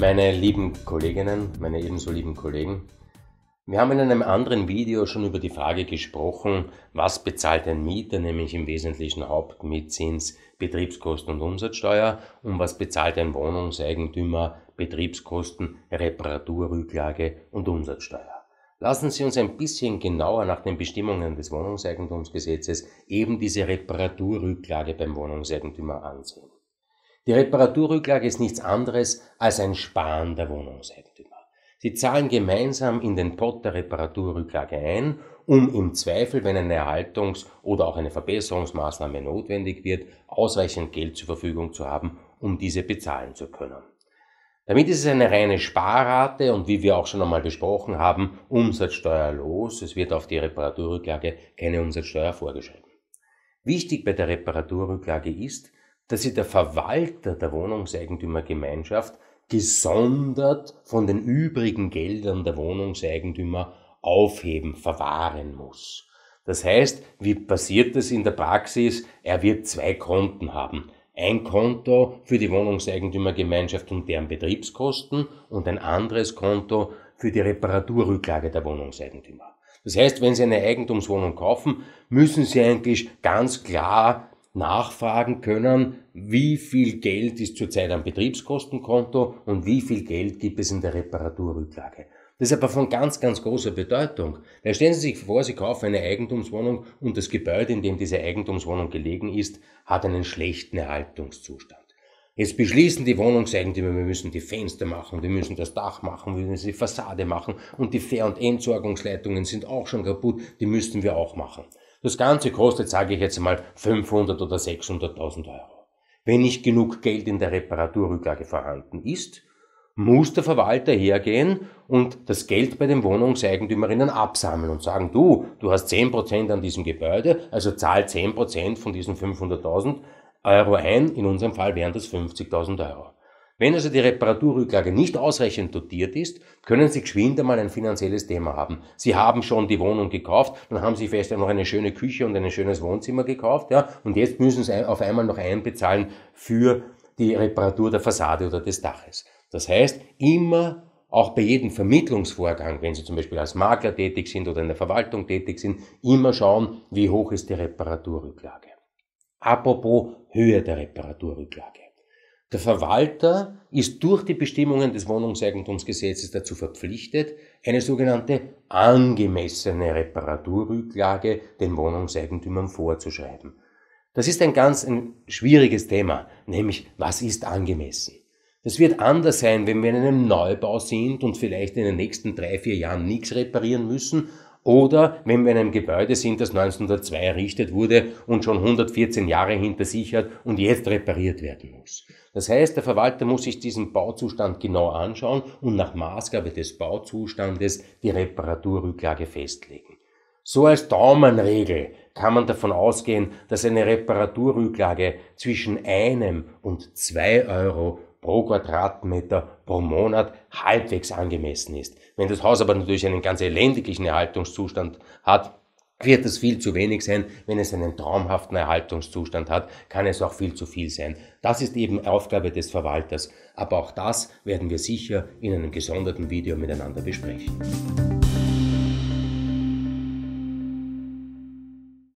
Meine lieben Kolleginnen, meine ebenso lieben Kollegen, wir haben in einem anderen Video schon über die Frage gesprochen, was bezahlt ein Mieter, nämlich im Wesentlichen Hauptmietzins, Betriebskosten und Umsatzsteuer und was bezahlt ein Wohnungseigentümer, Betriebskosten, Reparaturrücklage und Umsatzsteuer. Lassen Sie uns ein bisschen genauer nach den Bestimmungen des Wohnungseigentumsgesetzes eben diese Reparaturrücklage beim Wohnungseigentümer ansehen. Die Reparaturrücklage ist nichts anderes als ein Sparen der Wohnungseigentümer. Sie zahlen gemeinsam in den Pott der Reparaturrücklage ein, um im Zweifel, wenn eine Erhaltungs- oder auch eine Verbesserungsmaßnahme notwendig wird, ausreichend Geld zur Verfügung zu haben, um diese bezahlen zu können. Damit ist es eine reine Sparrate und wie wir auch schon einmal besprochen haben, umsatzsteuerlos. Es wird auf die Reparaturrücklage keine Umsatzsteuer vorgeschrieben. Wichtig bei der Reparaturrücklage ist, dass sich der Verwalter der Wohnungseigentümergemeinschaft gesondert von den übrigen Geldern der Wohnungseigentümer aufheben, verwahren muss. Das heißt, wie passiert das in der Praxis? Er wird zwei Konten haben. Ein Konto für die Wohnungseigentümergemeinschaft und deren Betriebskosten und ein anderes Konto für die Reparaturrücklage der Wohnungseigentümer. Das heißt, wenn Sie eine Eigentumswohnung kaufen, müssen Sie eigentlich ganz klar nachfragen können, wie viel Geld ist zurzeit am Betriebskostenkonto und wie viel Geld gibt es in der Reparaturrücklage. Das ist aber von ganz, ganz großer Bedeutung. Weil stellen Sie sich vor, Sie kaufen eine Eigentumswohnung und das Gebäude, in dem diese Eigentumswohnung gelegen ist, hat einen schlechten Erhaltungszustand. Jetzt beschließen die Wohnungseigentümer, wir müssen die Fenster machen, wir müssen das Dach machen, wir müssen die Fassade machen und die Fähr- und Entsorgungsleitungen sind auch schon kaputt, die müssten wir auch machen. Das Ganze kostet, sage ich jetzt mal, 500 oder 600.000 Euro. Wenn nicht genug Geld in der Reparaturrücklage vorhanden ist, muss der Verwalter hergehen und das Geld bei den Wohnungseigentümerinnen absammeln und sagen, du, du hast 10% an diesem Gebäude, also zahl 10% von diesen 500.000 Euro ein, in unserem Fall wären das 50.000 Euro. Wenn also die Reparaturrücklage nicht ausreichend dotiert ist, können Sie geschwind einmal ein finanzielles Thema haben. Sie haben schon die Wohnung gekauft, dann haben Sie vielleicht auch noch eine schöne Küche und ein schönes Wohnzimmer gekauft, ja, und jetzt müssen Sie auf einmal noch einbezahlen für die Reparatur der Fassade oder des Daches. Das heißt, immer auch bei jedem Vermittlungsvorgang, wenn Sie zum Beispiel als Makler tätig sind oder in der Verwaltung tätig sind, immer schauen, wie hoch ist die Reparaturrücklage. Apropos Höhe der Reparaturrücklage. Der Verwalter ist durch die Bestimmungen des Wohnungseigentumsgesetzes dazu verpflichtet, eine sogenannte angemessene Reparaturrücklage den Wohnungseigentümern vorzuschreiben. Das ist ein ganz ein schwieriges Thema, nämlich was ist angemessen? Das wird anders sein, wenn wir in einem Neubau sind und vielleicht in den nächsten drei, vier Jahren nichts reparieren müssen oder wenn wir in einem Gebäude sind, das 1902 errichtet wurde und schon 114 Jahre hinter sich hat und jetzt repariert werden muss. Das heißt, der Verwalter muss sich diesen Bauzustand genau anschauen und nach Maßgabe des Bauzustandes die Reparaturrücklage festlegen. So als Daumenregel kann man davon ausgehen, dass eine Reparaturrücklage zwischen einem und zwei Euro pro Quadratmeter pro Monat halbwegs angemessen ist. Wenn das Haus aber natürlich einen ganz elendiglichen Erhaltungszustand hat, wird es viel zu wenig sein. Wenn es einen traumhaften Erhaltungszustand hat, kann es auch viel zu viel sein. Das ist eben Aufgabe des Verwalters. Aber auch das werden wir sicher in einem gesonderten Video miteinander besprechen.